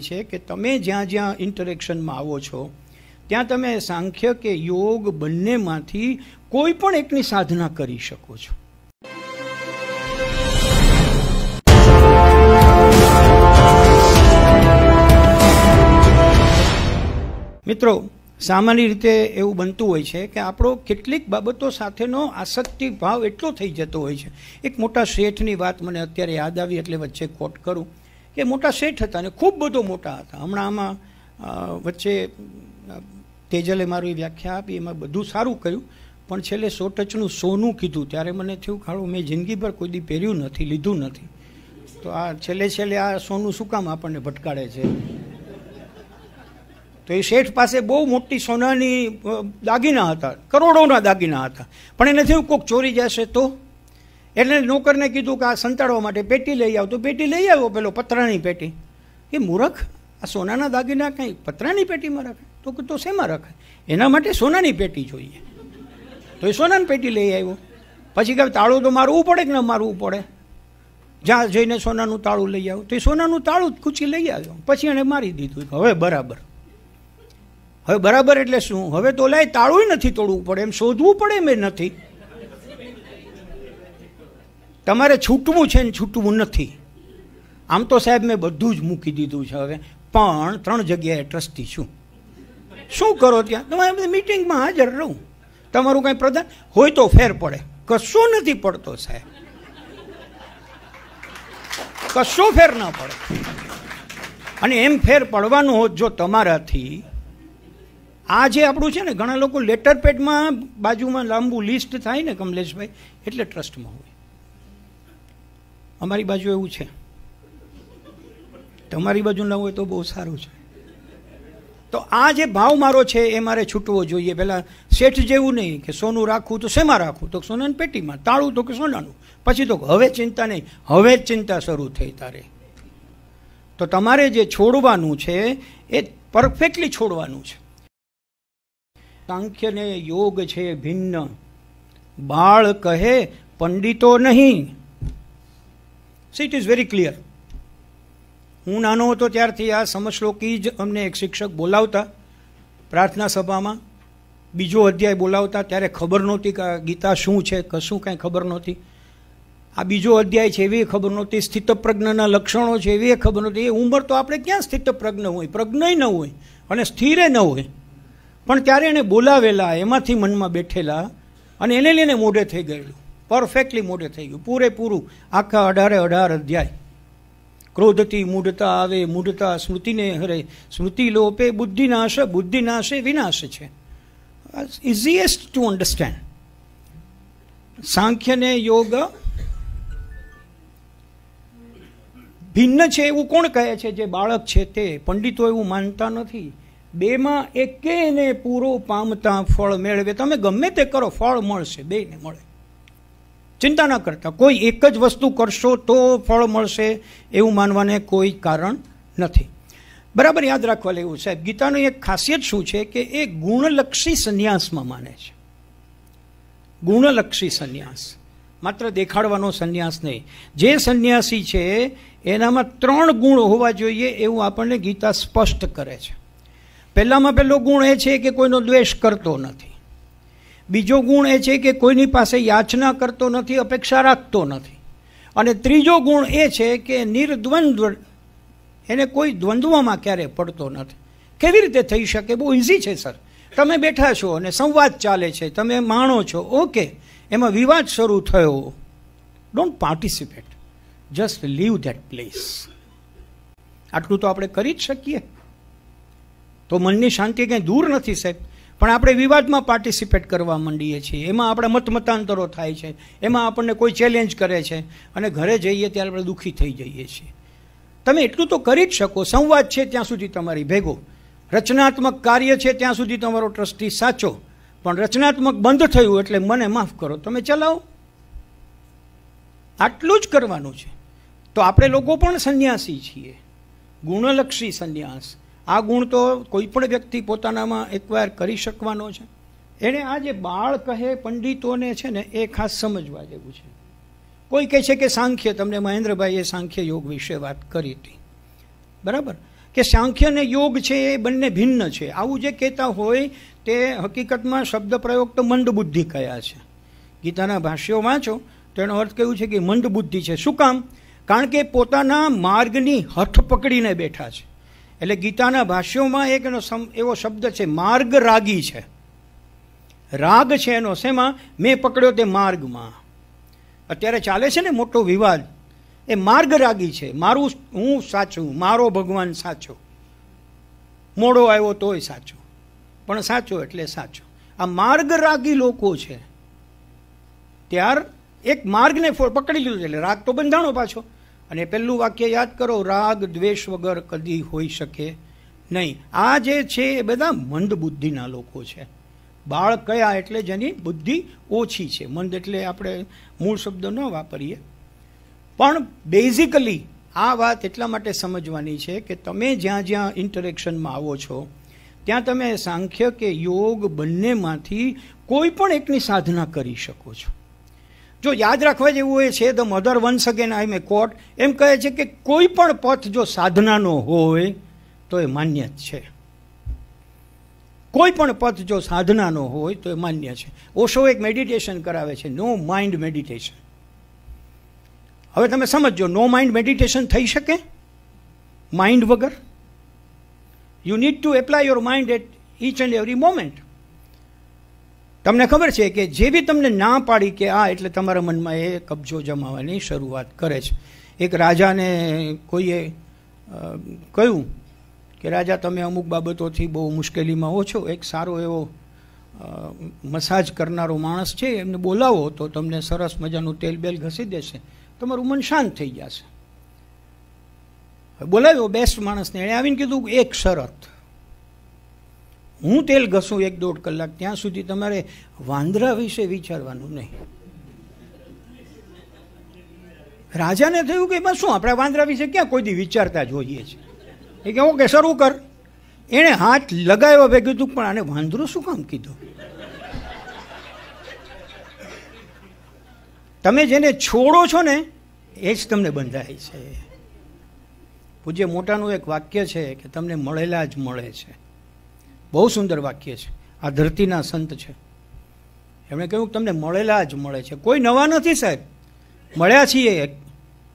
છે કે તમે જ્યાં જ્યાં ઇન્ટરેક્શનમાં આવો છો ત્યાં તમે સાંખ્ય કે યોગ બંનેમાંથી કોઈ પણ એકની સાધના કરી શકો છો મિત્રો સામાન્ય રીતે એવું બનતું હોય છે કે આપણો કેટલીક બાબતો સાથેનો આસક્તિ ભાવ એટલો થઈ જતો હોય છે એક મોટા શેઠની વાત મને અત્યારે યાદ આવી એટલે વચ્ચે કોટ કરું કે મોટા શેઠ હતા અને ખૂબ બધો મોટા હતા હમણાં આમાં વચ્ચે તેજલે મારી વ્યાખ્યા આપી એમાં બધું સારું કહ્યું પણ છેલ્લે સો ટચનું સોનું કીધું ત્યારે મને થયું ખાડું મેં જિંદગીભર કોઈ દી પહેર્યું નથી લીધું નથી તો આ છેલ્લે છેલ્લે આ સોનું શું કામ આપણને ભટકાડે છે તો એ શેઠ પાસે બહુ મોટી સોનાની દાગીના હતા કરોડોના દાગીના હતા પણ એને થયું કોઈક ચોરી જશે તો એટલે નોકરને કીધું કે આ સંતાડવા માટે પેટી લઈ આવ તો પેટી લઈ આવ્યો પેલો પતરાની પેટી એ મૂરખ આ સોનાના દાગીના કંઈ પતરાની પેટીમાં રાખે તો તો શેમાં રાખે એના માટે સોનાની પેટી જોઈએ તો એ સોનાની પેટી લઈ આવ્યો પછી કહે તાળું તો મારવું પડે કે ન મારવું પડે જ્યાં જઈને સોનાનું તાળું લઈ આવ્યો તો એ સોનાનું તાળું જ ખૂંચી લઈ આવ્યો પછી એણે મારી દીધું હવે બરાબર હવે બરાબર એટલે શું હવે તો લાય તાળું નથી તોડવું પડે એમ શોધવું પડે એમ નથી તમારે છૂટવું છે ને છૂટવું નથી આમ તો સાહેબ મેં બધું જ મૂકી દીધું છે હવે પણ ત્રણ જગ્યાએ ટ્રસ્ટી છું શું કરો ત્યાં તમારે મિટિંગમાં હાજર રહું તમારું કંઈ પ્રધાન હોય તો ફેર પડે કશો નથી પડતો સાહેબ કશો ફેર ન પડે અને એમ ફેર પડવાનું હોત જો તમારાથી આ જે આપણું છે ને ઘણા લોકો લેટર પેડમાં બાજુમાં લાંબુ લિસ્ટ થાય ને કમલેશભાઈ એટલે ટ્રસ્ટમાં હોય અમારી બાજુ એવું છે તમારી બાજુ ન હોય તો બહુ સારું છે તો આ જે ભાવ મારો છે એ મારે છૂટવો જોઈએ પહેલાં શેઠ જેવું નહીં કે સોનું રાખવું તો શેમાં રાખવું તો સોનાની પેટીમાં તાળું તો કે સોનાનું પછી તો હવે ચિંતા નહીં હવે જ ચિંતા શરૂ થઈ તારે તો તમારે જે છોડવાનું છે એ પરફેક્ટલી છોડવાનું છે સાંખ્યને યોગ છે ભિન્ન બાળ કહે પંડિતો નહીં see it is very clear હું નાનો હતો ત્યારથી આ સમશ્લોકી જ અમને એક શિક્ષક બોલાવતા પ્રાર્થના સભામાં બીજો અધ્યાય બોલાવતા ત્યારે ખબર નહોતી કે ગીતા શું છે કશું કાંઈ ખબર નહોતી આ બીજો અધ્યાય છે એવી ખબર નહોતી સ્થિતપ્રજ્ઞના લક્ષણો છે એવી ખબર નહોતી એ ઉંમર તો આપણે ક્યાં પ્રજ્ઞ હોય પ્રજ્ઞય ન હોય અને સ્થિરે ન હોય પણ ત્યારે એને બોલાવેલા એમાંથી મનમાં બેઠેલા અને એને લઈને મોઢે થઈ ગયેલું પરફેક્ટલી મોઢે થઈ ગયું પૂરેપૂરું આખા અઢારે અઢાર અધ્યાય ક્રોધથી મૂઢતા આવે મૂઢતા સ્મૃતિને હરે સ્મૃતિ લોપે બુદ્ધિનાશ બુદ્ધિનાશ એ વિનાશ છે ઇઝીએસ્ટ ટુ અન્ડરસ્ટેન્ડ સાંખ્યને યોગ ભિન્ન છે એવું કોણ કહે છે જે બાળક છે તે પંડિતો એવું માનતા નથી બેમાં એકેને પૂરો પામતા ફળ મેળવે તમે ગમે તે કરો ફળ મળશે બેને મળે ચિંતા ન કરતા કોઈ એક જ વસ્તુ કરશો તો ફળ મળશે એવું માનવાને કોઈ કારણ નથી બરાબર યાદ રાખવા લેવું સાહેબ ગીતાની એક ખાસિયત શું છે કે એ ગુણલક્ષી સંન્યાસમાં માને છે ગુણલક્ષી સંન્યાસ માત્ર દેખાડવાનો સંન્યાસ નહીં જે સંન્યાસી છે એનામાં ત્રણ ગુણ હોવા જોઈએ એવું આપણને ગીતા સ્પષ્ટ કરે છે પહેલામાં પહેલો ગુણ એ છે કે કોઈનો દ્વેષ કરતો નથી બીજો ગુણ એ છે કે કોઈની પાસે યાચના કરતો નથી અપેક્ષા રાખતો નથી અને ત્રીજો ગુણ એ છે કે નિર્દ્વંદ્વ એને કોઈ દ્વંદ્વમાં ક્યારે પડતો નથી કેવી રીતે થઈ શકે બહુ ઇઝી છે સર તમે બેઠા છો અને સંવાદ ચાલે છે તમે માણો છો ઓકે એમાં વિવાદ શરૂ થયો don't participate just leave that place આટલું તો આપણે કરી જ શકીએ તો મનની શાંતિ કંઈ દૂર નથી સાહેબ પણ આપણે વિવાદમાં પાર્ટિસિપેટ કરવા માંડીએ છીએ એમાં આપણે મતમતાંતરો થાય છે એમાં આપણને કોઈ ચેલેન્જ કરે છે અને ઘરે જઈએ ત્યારે આપણે દુઃખી થઈ જઈએ છીએ તમે એટલું તો કરી જ શકો સંવાદ છે ત્યાં સુધી તમારી ભેગો રચનાત્મક કાર્ય છે ત્યાં સુધી તમારો ટ્રસ્ટી સાચો પણ રચનાત્મક બંધ થયું એટલે મને માફ કરો તમે ચલાવો આટલું જ કરવાનું છે તો આપણે લોકો પણ સંન્યાસી છીએ ગુણલક્ષી સંન્યાસ આ ગુણ તો કોઈ પણ વ્યક્તિ પોતાનામાં એકવાર કરી શકવાનો છે એણે આ જે બાળ કહે પંડિતોને છે ને એ ખાસ સમજવા જેવું છે કોઈ કહે છે કે સાંખ્ય તમને મહેન્દ્રભાઈએ સાંખ્ય યોગ વિશે વાત કરી હતી બરાબર કે સાંખ્ય અને યોગ છે એ બંને ભિન્ન છે આવું જે કહેતા હોય તે હકીકતમાં શબ્દ પ્રયોગ તો મંદબુદ્ધિ કયા છે ગીતાના ભાષ્યો વાંચો તેનો અર્થ કેવું છે કે મંદબુદ્ધિ છે શું કામ કારણ કે પોતાના માર્ગની હઠ પકડીને બેઠા છે એટલે ગીતાના ભાષ્યોમાં એક એનો એવો શબ્દ છે માર્ગ રાગી છે રાગ છે એનો શેમાં મેં પકડ્યો તે માર્ગમાં અત્યારે ચાલે છે ને મોટો વિવાદ એ માર્ગ રાગી છે મારું હું સાચું મારો ભગવાન સાચો મોડો આવ્યો તોય સાચો પણ સાચો એટલે સાચો આ માર્ગ રાગી લોકો છે ત્યાર એક માર્ગને પકડી લીધું એટલે રાગ તો બંધાણો પાછો અને પહેલું વાક્ય યાદ કરો રાગ દ્વેષ વગર કદી હોઈ શકે નહીં આ જે છે એ બધા મંદ બુદ્ધિના લોકો છે બાળ કયા એટલે જેની બુદ્ધિ ઓછી છે મંદ એટલે આપણે મૂળ શબ્દ ન વાપરીએ પણ બેઝિકલી આ વાત એટલા માટે સમજવાની છે કે તમે જ્યાં જ્યાં ઇન્ટરેક્શનમાં આવો છો ત્યાં તમે સાંખ્ય કે યોગ બંનેમાંથી કોઈ પણ એકની સાધના કરી શકો છો જો યાદ રાખવા જેવું એ છે the mother once again I may quote એમ કહે છે કે કોઈ પણ પથ જો સાધનાનો હોય તો એ માન્ય જ છે કોઈ પણ પથ જો સાધનાનો હોય તો એ માન્ય છે ઓશો એક મેડિટેશન કરાવે છે નો માઇન્ડ મેડિટેશન હવે તમે સમજો નો માઇન્ડ મેડિટેશન થઈ શકે માઇન્ડ વગર you need to apply your mind at each and every moment તમને ખબર છે કે જે બી તમને ના પાડી કે આ એટલે તમારા મનમાં એ કબજો જમાવાની શરૂઆત કરે છે એક રાજાને કોઈએ કહ્યું કે રાજા તમે અમુક બાબતોથી બહુ મુશ્કેલીમાં હો છો એક સારો એવો મસાજ કરનારો માણસ છે એમને બોલાવો તો તમને સરસ મજાનું તેલ બેલ ઘસી દેશે તમારું મન શાંત થઈ જશે બોલાવ્યો બેસ્ટ માણસને એણે આવીને કીધું એક શરત હું તેલ ઘસું એક દોઢ કલાક ત્યાં સુધી તમારે વાંદરા વિશે વિચારવાનું નહીં રાજાને થયું કે બસ શું આપણે વાંદરા વિશે ક્યાં કોઈ દી વિચારતા જોઈએ છે એ કે ઓકે શરૂ કર એણે હાથ લગાવ્યો ભેગું કીધું પણ આને વાંદરું શું કામ કીધું તમે જેને છોડો છો ને એ જ તમને બંધાય છે પૂજ્ય મોટાનું એક વાક્ય છે કે તમને મળેલા જ મળે છે બહુ સુંદર વાક્ય છે આ ધરતીના સંત છે એમણે કહ્યું કે તમને મળેલા જ મળે છે કોઈ નવા નથી સાહેબ મળ્યા છીએ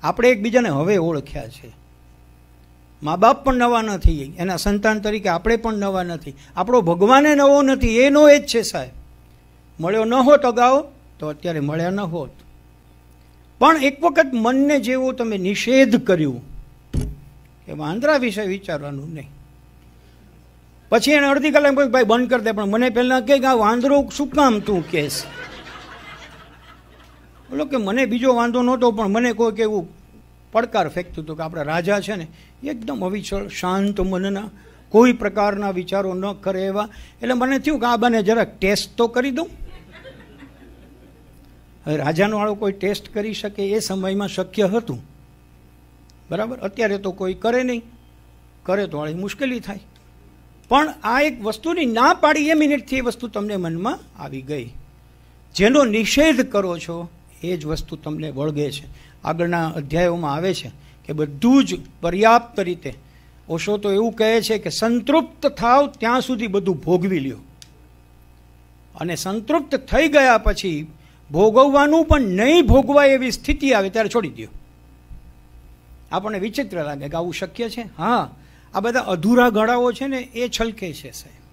આપણે એકબીજાને હવે ઓળખ્યા છે મા બાપ પણ નવા નથી એના સંતાન તરીકે આપણે પણ નવા નથી આપણો ભગવાને નવો નથી એનો એ જ છે સાહેબ મળ્યો ન હોત અગાઉ તો અત્યારે મળ્યા ન હોત પણ એક વખત મનને જેવો તમે નિષેધ કર્યું કે વાંદરા વિશે વિચારવાનું નહીં પછી એને અડધી કલાક પછી ભાઈ બંધ કરી દે પણ મને પહેલાં કહે કે આ વાંદરો શું કામ તું કેસ બોલો કે મને બીજો વાંધો નહોતો પણ મને કોઈક એવું પડકાર ફેંકતું હતું કે આપણા રાજા છે ને એકદમ અવિચળ શાંત મનના કોઈ પ્રકારના વિચારો ન કરે એવા એટલે મને થયું કે આ બને જરાક ટેસ્ટ તો કરી દઉં હવે રાજાનો વાળો કોઈ ટેસ્ટ કરી શકે એ સમયમાં શક્ય હતું બરાબર અત્યારે તો કોઈ કરે નહીં કરે તો વાળી મુશ્કેલી થાય પણ આ એક વસ્તુની ના પાડી એ મિનિટથી એ વસ્તુ તમને મનમાં આવી ગઈ જેનો નિષેધ કરો છો એ જ વસ્તુ તમને વળગે છે આગળના અધ્યાયોમાં આવે છે કે બધું જ પર્યાપ્ત રીતે ઓશો તો એવું કહે છે કે સંતૃપ્ત થાવ ત્યાં સુધી બધું ભોગવી લ્યો અને સંતૃપ્ત થઈ ગયા પછી ભોગવવાનું પણ નહીં ભોગવાય એવી સ્થિતિ આવે ત્યારે છોડી દો આપણને વિચિત્ર લાગે કે આવું શક્ય છે હા આ બધા અધૂરા ગળાઓ છે ને એ છલકે છે સાહેબ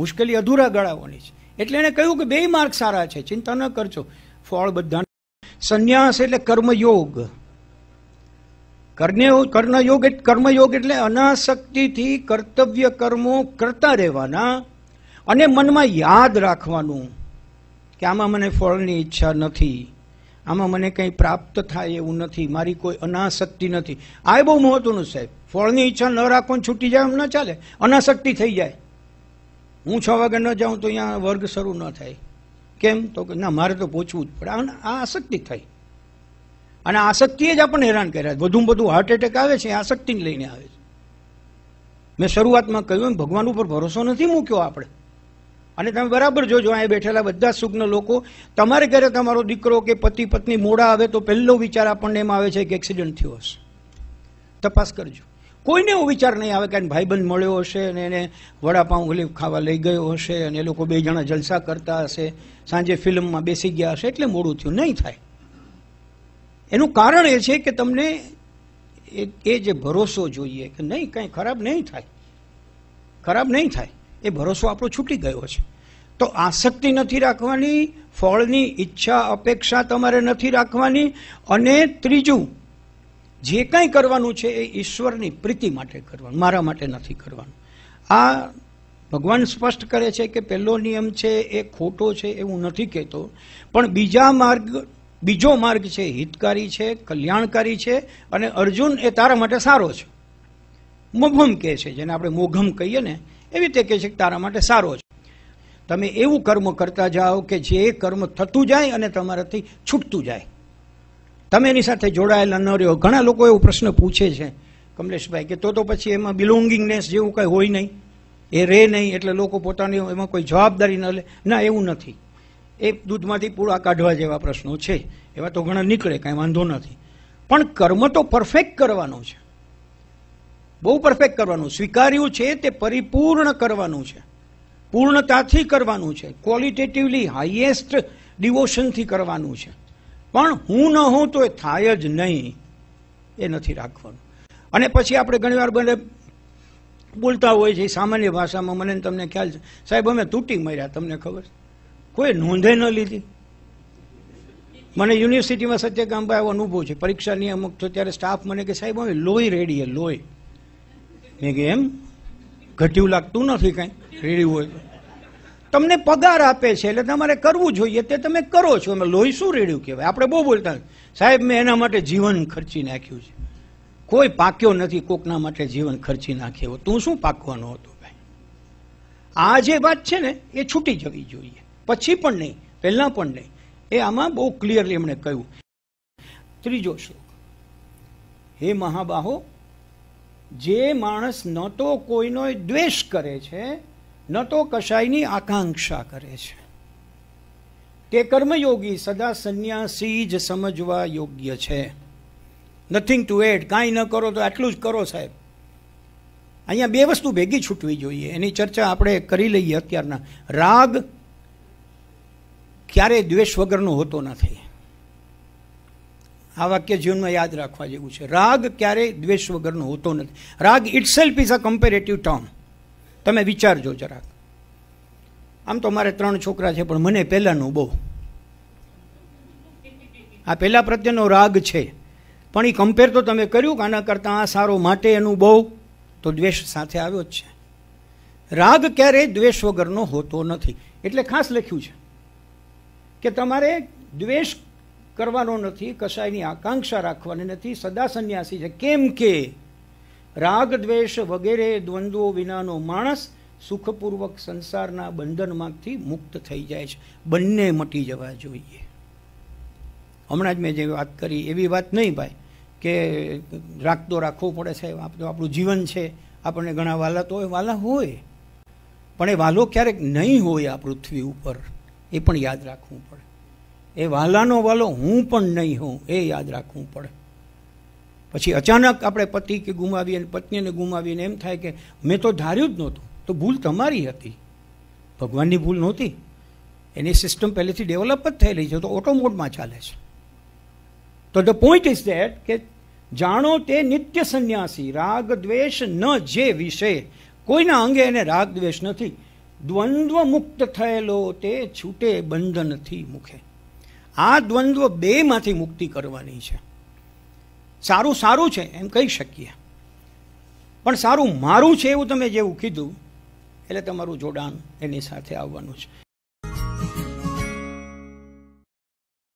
મુશ્કેલી અધૂરા ગાળાઓની છે એટલે એણે કહ્યું કે બે માર્ગ સારા છે ચિંતા ન કરજો ફળ બધા સંન્યાસ એટલે કર્મયોગ કર્ણયોગ કર્મયોગ એટલે અનાશક્તિથી કર્તવ્ય કર્મો કરતા રહેવાના અને મનમાં યાદ રાખવાનું કે આમાં મને ફળની ઈચ્છા નથી આમાં મને કંઈ પ્રાપ્ત થાય એવું નથી મારી કોઈ અનાશક્તિ નથી આ બહુ મહત્વનું સાહેબ ફળની ઈચ્છા ન રાખો છૂટી જાય એમ ન ચાલે અનાશક્તિ થઈ જાય હું છ વાગે ન જાઉં તો અહીંયા વર્ગ શરૂ ન થાય કેમ તો કે ના મારે તો પહોંચવું જ પડે આ આસક્તિ થઈ અને આસક્તિએ જ આપણને હેરાન કર્યા છે વધુ બધું હાર્ટ એટેક આવે છે આસક્તિને લઈને આવે છે મેં શરૂઆતમાં કહ્યું એમ ભગવાન ઉપર ભરોસો નથી મૂક્યો આપણે અને તમે બરાબર જોજો અહીંયા બેઠેલા બધા સુગ્ન લોકો તમારે ઘરે તમારો દીકરો કે પતિ પત્ની મોડા આવે તો પહેલો વિચાર આપણને એમાં આવે છે કે એક્સિડન્ટ થયો હશે તપાસ કરજો કોઈને એવો વિચાર નહીં આવે કારણ ભાઈબંધ મળ્યો હશે અને એને વડાપાઉં ભલે ખાવા લઈ ગયો હશે અને એ લોકો બે જણા જલસા કરતા હશે સાંજે ફિલ્મમાં બેસી ગયા હશે એટલે મોડું થયું નહીં થાય એનું કારણ એ છે કે તમને એ જે ભરોસો જોઈએ કે નહીં કંઈ ખરાબ નહીં થાય ખરાબ નહીં થાય એ ભરોસો આપણો છૂટી ગયો છે તો આસક્તિ નથી રાખવાની ફળની ઈચ્છા અપેક્ષા તમારે નથી રાખવાની અને ત્રીજું જે કાંઈ કરવાનું છે એ ઈશ્વરની પ્રીતિ માટે કરવાનું મારા માટે નથી કરવાનું આ ભગવાન સ્પષ્ટ કરે છે કે પહેલો નિયમ છે એ ખોટો છે એવું નથી કહેતો પણ બીજા માર્ગ બીજો માર્ગ છે હિતકારી છે કલ્યાણકારી છે અને અર્જુન એ તારા માટે સારો છે મોઘમ કહે છે જેને આપણે મોઘમ કહીએ ને એવી રીતે કહે છે કે તારા માટે સારો છે તમે એવું કર્મ કરતા જાઓ કે જે કર્મ થતું જાય અને તમારાથી છૂટતું જાય તમે એની સાથે જોડાયેલા ન રહ્યો ઘણા લોકો એવો પ્રશ્ન પૂછે છે કમલેશભાઈ કે તો તો પછી એમાં બિલોંગિંગનેસ જેવું કંઈ હોય નહીં એ રહે નહીં એટલે લોકો પોતાની એમાં કોઈ જવાબદારી ન લે ના એવું નથી એ દૂધમાંથી પૂળા કાઢવા જેવા પ્રશ્નો છે એવા તો ઘણા નીકળે કાંઈ વાંધો નથી પણ કર્મ તો પરફેક્ટ કરવાનો છે બહુ પરફેક્ટ કરવાનું સ્વીકાર્યું છે તે પરિપૂર્ણ કરવાનું છે પૂર્ણતાથી કરવાનું છે ક્વોલિટેટિવલી હાઈએસ્ટ ડિવોશનથી કરવાનું છે પણ હું ન હોઉં તો એ થાય જ નહીં એ નથી રાખવાનું અને પછી આપણે ઘણીવાર બને બોલતા હોય છે સામાન્ય ભાષામાં મને તમને ખ્યાલ છે સાહેબ અમે તૂટી મર્યા તમને ખબર કોઈ નોંધે ન લીધી મને યુનિવર્સિટીમાં સત્યકામભાઈ આવો અનુભવ છે પરીક્ષા નિયામક છો ત્યારે સ્ટાફ મને કે સાહેબ અમે લોહી રેડીએ લોહી મેં કે એમ ઘટ્યું લાગતું નથી કાંઈ રેડ્યું હોય તમને પગાર આપે છે એટલે તમારે કરવું જોઈએ તે તમે કરો છો અમે લોહી શું રેડ્યું કહેવાય આપણે બહુ બોલતા સાહેબ મેં એના માટે જીવન ખર્ચી નાખ્યું છે કોઈ પાક્યો નથી કોકના માટે જીવન ખર્ચી નાખ્યો તું શું પાકવાનો હતો ભાઈ આ જે વાત છે ને એ છૂટી જવી જોઈએ પછી પણ નહીં પહેલાં પણ નહીં એ આમાં બહુ ક્લિયરલી એમણે કહ્યું ત્રીજો શ્લોક હે મહાબાહો જે માણસ ન તો કોઈનો દ્વેષ કરે છે ન તો કશાયની આકાંક્ષા કરે છે તે કર્મયોગી સદા સંન્યાસી જ સમજવા યોગ્ય છે નથિંગ ટુ એડ કાંઈ ન કરો તો આટલું જ કરો સાહેબ અહીંયા બે વસ્તુ ભેગી છૂટવી જોઈએ એની ચર્ચા આપણે કરી લઈએ અત્યારના રાગ ક્યારેય દ્વેષ વગરનો હોતો નથી આ વાક્ય જીવનમાં યાદ રાખવા જેવું છે રાગ ક્યારેય દ્વેષ વગરનો હોતો નથી રાગ itself is a comparative term તમે વિચારજો જરાક આમ તો મારે ત્રણ છોકરા છે પણ મને પહેલાંનું બહુ આ પહેલાં પ્રત્યેનો રાગ છે પણ એ કમ્પેર તો તમે કર્યું કે આના કરતાં આ સારો માટે એનું બહુ તો દ્વેષ સાથે આવ્યો જ છે રાગ ક્યારેય દ્વેષ વગરનો હોતો નથી એટલે ખાસ લખ્યું છે કે તમારે દ્વેષ કરવાનો નથી કશાયની આકાંક્ષા રાખવાની નથી સદા સંન્યાસી છે કેમ કે રાગ દ્વેષ વગેરે દ્વંદ્વો વિનાનો માણસ સુખપૂર્વક સંસારના બંધનમાંથી મુક્ત થઈ જાય છે બંને મટી જવા જોઈએ હમણાં જ મેં જે વાત કરી એવી વાત નહીં ભાઈ કે રાખતો રાખવો પડે છે આપણું આપણું જીવન છે આપણને ઘણા વાલા તો વાલા હોય પણ એ વાલો ક્યારેક નહીં હોય આ પૃથ્વી ઉપર એ પણ યાદ રાખવું પડે એ વાલાનો વાલો હું પણ નહીં હોઉં એ યાદ રાખવું પડે પછી અચાનક આપણે પતિ કે ગુમાવીએ અને પત્નીને ગુમાવીને એમ થાય કે મેં તો ધાર્યું જ નહોતું તો ભૂલ તમારી હતી ભગવાનની ભૂલ નહોતી એની સિસ્ટમ પહેલેથી ડેવલપ જ થયેલી છે તો ઓટોમોડમાં ચાલે છે તો ધ પોઈન્ટ ઇઝ દેટ કે જાણો તે નિત્ય સંન્યાસી રાગ દ્વેષ ન જે વિષય કોઈના અંગે એને રાગ દ્વેષ નથી દ્વંદ્વ મુક્ત થયેલો તે છૂટે બંધનથી મુખે આ દ્વંદ્વ બેમાંથી મુક્તિ કરવાની છે સારું સારું છે એમ કહી શકીએ પણ સારું મારું છે એવું તમે જેવું કીધું એટલે તમારું જોડાણ એની સાથે આવવાનું છે